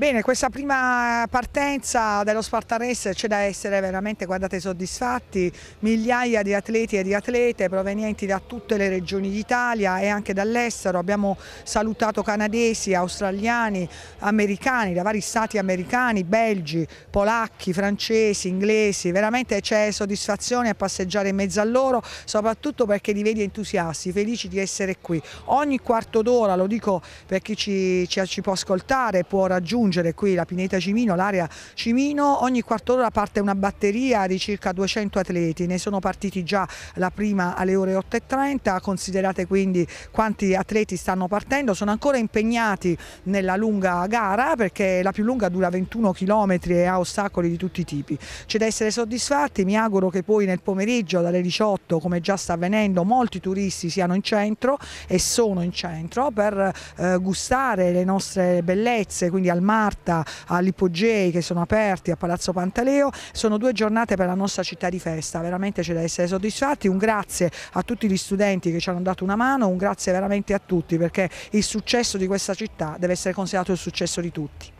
Bene, questa prima partenza dello Spartares c'è da essere veramente, guardate, soddisfatti. Migliaia di atleti e di atlete provenienti da tutte le regioni d'Italia e anche dall'estero. Abbiamo salutato canadesi, australiani, americani, da vari stati americani, belgi, polacchi, francesi, inglesi. Veramente c'è soddisfazione a passeggiare in mezzo a loro, soprattutto perché li vedi entusiasti, felici di essere qui. Ogni quarto d'ora, lo dico per chi ci, ci, ci può ascoltare, può raggiungere raggiungere qui la Pineta Cimino, l'area Cimino, ogni quarto d'ora parte una batteria di circa 200 atleti, ne sono partiti già la prima alle ore 8.30, considerate quindi quanti atleti stanno partendo, sono ancora impegnati nella lunga gara perché la più lunga dura 21 km e ha ostacoli di tutti i tipi. C'è da essere soddisfatti, mi auguro che poi nel pomeriggio dalle 18 come già sta avvenendo molti turisti siano in centro e sono in centro per eh, gustare le nostre bellezze, quindi al mare Marta, all'Ipogei che sono aperti a Palazzo Pantaleo, sono due giornate per la nostra città di festa, veramente c'è da essere soddisfatti, un grazie a tutti gli studenti che ci hanno dato una mano, un grazie veramente a tutti perché il successo di questa città deve essere considerato il successo di tutti.